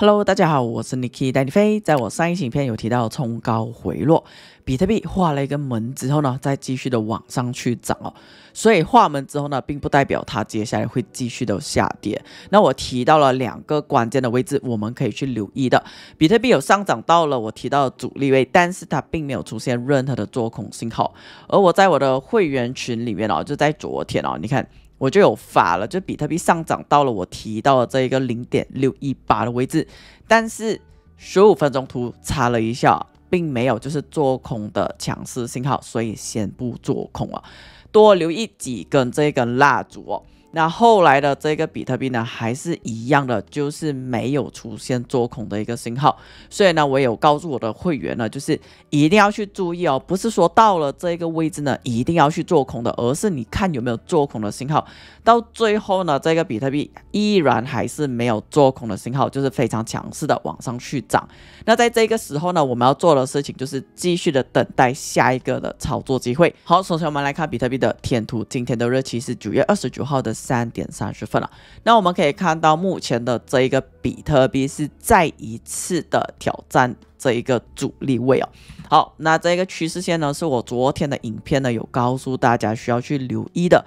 Hello，大家好，我是 Niki 带你飞。在我上一影片有提到冲高回落，比特币画了一个门之后呢，再继续的往上去涨哦。所以画门之后呢，并不代表它接下来会继续的下跌。那我提到了两个关键的位置，我们可以去留意的。比特币有上涨到了我提到的阻力位，但是它并没有出现任何的做空信号。而我在我的会员群里面哦，就在昨天哦，你看。我就有发了，就比特币上涨到了我提到的这一个零点六一八的位置，但是十五分钟图查了一下并没有就是做空的强势信号，所以先不做空啊，多留意几根这一根蜡烛哦。那后来的这个比特币呢，还是一样的，就是没有出现做空的一个信号，所以呢，我有告诉我的会员呢，就是一定要去注意哦，不是说到了这个位置呢，一定要去做空的，而是你看有没有做空的信号。到最后呢，这个比特币依然还是没有做空的信号，就是非常强势的往上去涨。那在这个时候呢，我们要做的事情就是继续的等待下一个的操作机会。好，首先我们来看比特币的天图，今天的日期是九月二十九号的。三点三十分了，那我们可以看到，目前的这一个比特币是再一次的挑战这一个阻力位。好，那这个趋势线呢，是我昨天的影片呢有告诉大家需要去留意的。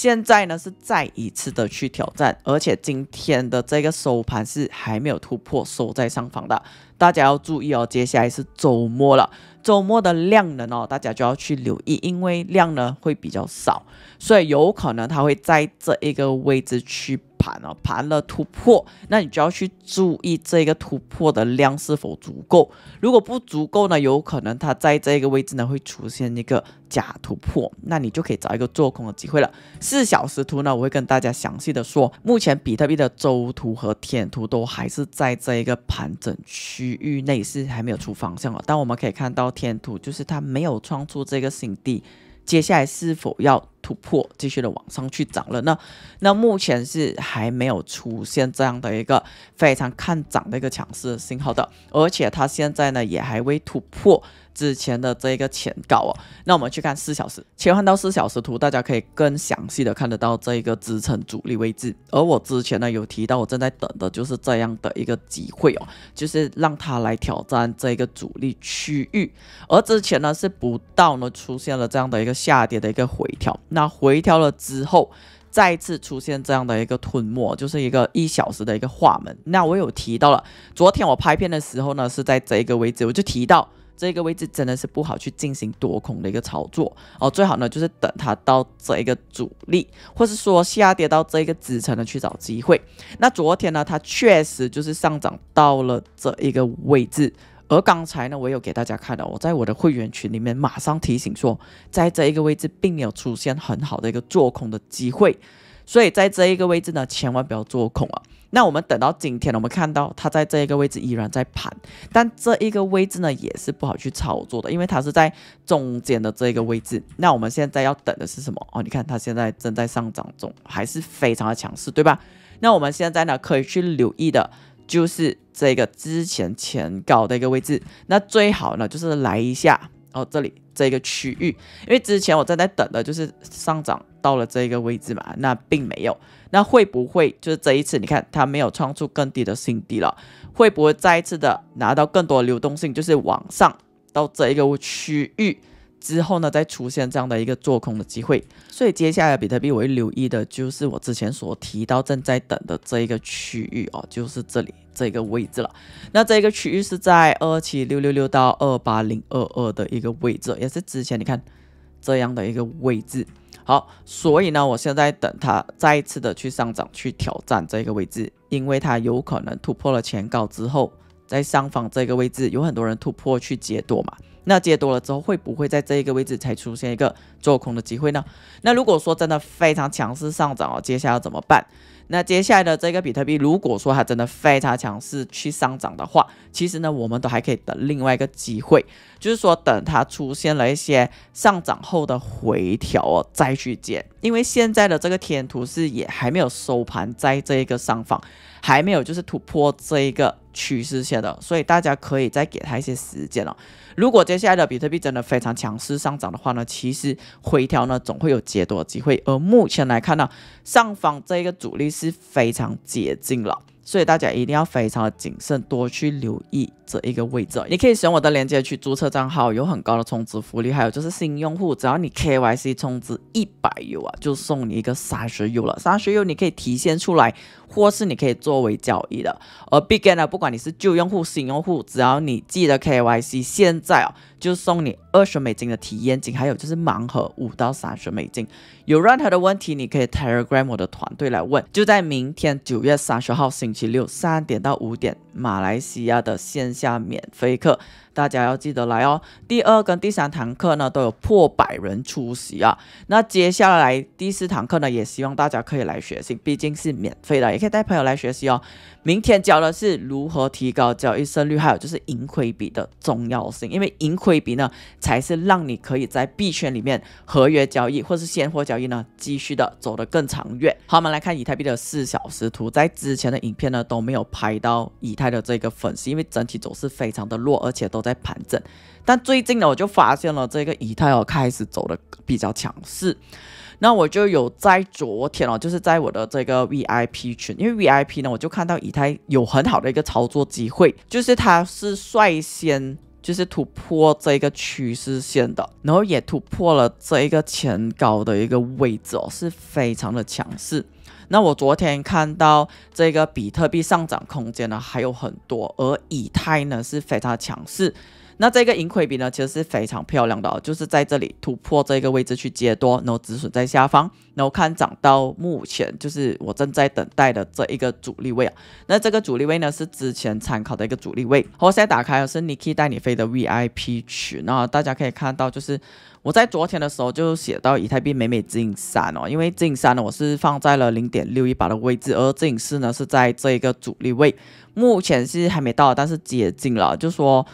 现在呢是再一次的去挑战，而且今天的这个收盘是还没有突破，收在上方的。大家要注意哦，接下来是周末了，周末的量能哦，大家就要去留意，因为量呢会比较少，所以有可能它会在这一个位置去。盘了，盘了突破，那你就要去注意这个突破的量是否足够。如果不足够呢，有可能它在这个位置呢会出现一个假突破，那你就可以找一个做空的机会了。四小时图呢，我会跟大家详细的说。目前比特币的周图和天图都还是在这一个盘整区域内，是还没有出方向的。但我们可以看到天图，就是它没有创出这个新低，接下来是否要？突破，继续的往上去涨了呢。那目前是还没有出现这样的一个非常看涨的一个强势信号的，而且它现在呢也还未突破。之前的这个前高哦，那我们去看四小时，切换到四小时图，大家可以更详细的看得到这一个支撑阻力位置。而我之前呢有提到，我正在等的就是这样的一个机会哦，就是让它来挑战这一个阻力区域。而之前呢是不到呢出现了这样的一个下跌的一个回调，那回调了之后，再次出现这样的一个吞没，就是一个一小时的一个画门。那我有提到了，昨天我拍片的时候呢是在这一个位置，我就提到。这个位置真的是不好去进行多空的一个操作哦，最好呢就是等它到这一个阻力，或是说下跌到这一个支撑呢去找机会。那昨天呢，它确实就是上涨到了这一个位置，而刚才呢，我有给大家看了，我在我的会员群里面马上提醒说，在这一个位置并没有出现很好的一个做空的机会，所以在这一个位置呢，千万不要做空啊。那我们等到今天我们看到它在这一个位置依然在盘，但这一个位置呢也是不好去操作的，因为它是在中间的这一个位置。那我们现在要等的是什么哦？你看它现在正在上涨中，还是非常的强势，对吧？那我们现在呢可以去留意的就是这个之前前高的一个位置，那最好呢就是来一下。到这里这个区域，因为之前我正在等的就是上涨到了这个位置嘛，那并没有，那会不会就是这一次？你看它没有创出更低的新低了，会不会再一次的拿到更多流动性，就是往上到这一个区域？之后呢，再出现这样的一个做空的机会，所以接下来比特币我会留意的，就是我之前所提到正在等的这一个区域哦，就是这里这个位置了。那这个区域是在二七六六六到二八零二二的一个位置，也是之前你看这样的一个位置。好，所以呢，我现在等它再一次的去上涨，去挑战这个位置，因为它有可能突破了前高之后。在上方这个位置，有很多人突破去接多嘛？那接多了之后，会不会在这一个位置才出现一个做空的机会呢？那如果说真的非常强势上涨哦，接下来怎么办？那接下来的这个比特币，如果说它真的非常强势去上涨的话，其实呢，我们都还可以等另外一个机会，就是说等它出现了一些上涨后的回调哦，再去接。因为现在的这个天图是也还没有收盘，在这一个上方还没有就是突破这一个。趋势下的，所以大家可以再给他一些时间了。如果接下来的比特币真的非常强势上涨的话呢，其实回调呢总会有解毒的机会。而目前来看呢，上方这一个阻力是非常接近了，所以大家一定要非常的谨慎，多去留意这一个位置。你可以使用我的链接去注册账号，有很高的充值福利，还有就是新用户，只要你 KYC 充值一百 U 啊，就送你一个三十 U 了，三十 U 你可以提现出来。或是你可以作为交易的，而 beginner 不管你是旧用户、新用户，只要你记得 KYC，现在哦就送你二十美金的体验金，还有就是盲盒五到三十美金。有任何的问题，你可以 Telegram 我的团队来问。就在明天九月三十号星期六三点到五点，马来西亚的线下免费课。大家要记得来哦。第二跟第三堂课呢都有破百人出席啊。那接下来第四堂课呢，也希望大家可以来学习，毕竟是免费的，也可以带朋友来学习哦。明天教的是如何提高交易胜率，还有就是盈亏比的重要性，因为盈亏比呢才是让你可以在币圈里面合约交易或是现货交易呢，继续的走得更长远。好，我们来看以太币的四小时图，在之前的影片呢都没有拍到以太的这个粉丝，因为整体走势非常的弱，而且都在。在盘整，但最近呢，我就发现了这个以太哦，开始走的比较强势。那我就有在昨天哦，就是在我的这个 VIP 群，因为 VIP 呢，我就看到以太有很好的一个操作机会，就是它是率先就是突破这一个趋势线的，然后也突破了这一个前高的一个位置哦，是非常的强势。那我昨天看到这个比特币上涨空间呢还有很多，而以太呢是非常强势。那这个盈亏比呢，其实是非常漂亮的哦，就是在这里突破这个位置去接多，然后止损在下方，然后看涨到目前就是我正在等待的这一个主力位啊。那这个主力位呢，是之前参考的一个主力位。我现在打开的是 Niki 带你飞的 VIP 群，然大家可以看到，就是我在昨天的时候就写到以太币美每进三哦，因为进三呢，我是放在了零点六一八的位置，而进四呢是在这一个主力位，目前是还没到，但是接近了，就说。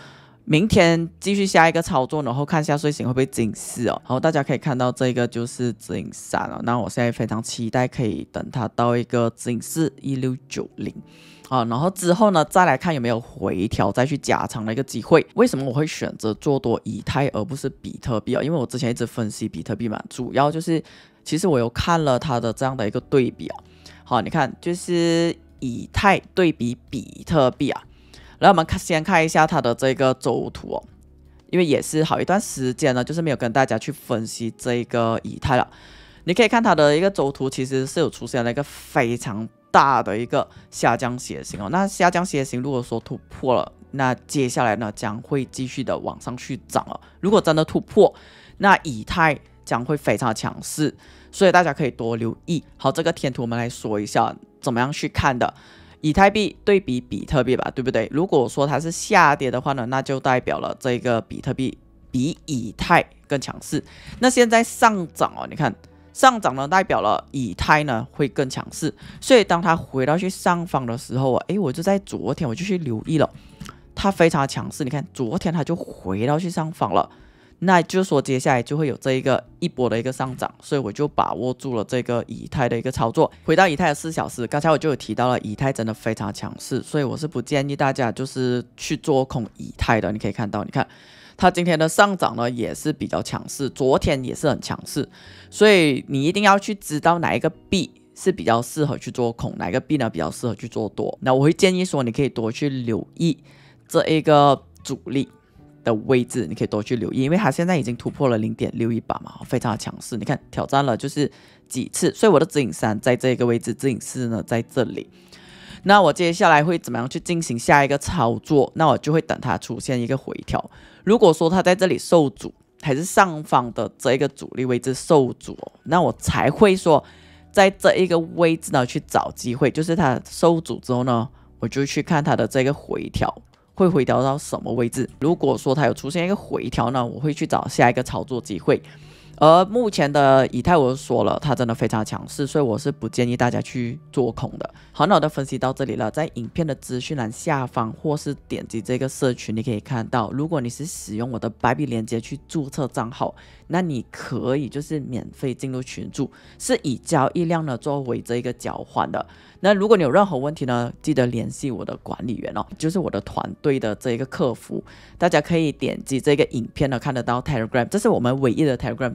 明天继续下一个操作，然后看一下睡醒会不会进四哦。好，大家可以看到这个就是金三了，那我现在非常期待可以等它到一个金四一六九零，啊，然后之后呢再来看有没有回调，再去加仓的一个机会。为什么我会选择做多以太而不是比特币啊？因为我之前一直分析比特币嘛，主要就是其实我有看了它的这样的一个对比啊，好，你看就是以太对比比特币啊。来，我们看先看一下它的这个周图哦，因为也是好一段时间呢，就是没有跟大家去分析这个以太了。你可以看它的一个周图，其实是有出现了一个非常大的一个下降楔形哦。那下降楔形如果说突破了，那接下来呢将会继续的往上去涨哦。如果真的突破，那以太将会非常强势，所以大家可以多留意。好，这个天图我们来说一下怎么样去看的。以太币对比比特币吧，对不对？如果说它是下跌的话呢，那就代表了这个比特币比以太更强势。那现在上涨哦，你看上涨呢，代表了以太呢会更强势。所以当它回到去上方的时候啊，诶，我就在昨天我就去留意了，它非常强势。你看昨天它就回到去上方了。那就是说，接下来就会有这一个一波的一个上涨，所以我就把握住了这个以太的一个操作。回到以太的四小时，刚才我就有提到了，以太真的非常强势，所以我是不建议大家就是去做空以太的。你可以看到，你看它今天的上涨呢也是比较强势，昨天也是很强势，所以你一定要去知道哪一个币是比较适合去做空，哪个币呢比较适合去做多。那我会建议说，你可以多去留意这一个主力。的位置，你可以多去留意，因为它现在已经突破了零点六一八嘛，非常的强势。你看挑战了就是几次，所以我的指引三在这个位置，指引四呢在这里。那我接下来会怎么样去进行下一个操作？那我就会等它出现一个回调。如果说它在这里受阻，还是上方的这一个阻力位置受阻，那我才会说在这一个位置呢去找机会。就是它受阻之后呢，我就去看它的这个回调。会回调到什么位置？如果说它有出现一个回调呢，我会去找下一个操作机会。而目前的以太我说了，它真的非常强势，所以我是不建议大家去做空的。好，那我的分析到这里了，在影片的资讯栏下方，或是点击这个社群，你可以看到，如果你是使用我的白币链接去注册账号，那你可以就是免费进入群组，是以交易量呢作为这一个交换的。那如果你有任何问题呢，记得联系我的管理员哦，就是我的团队的这一个客服。大家可以点击这个影片呢，看得到 Telegram，这是我们唯一的 Telegram。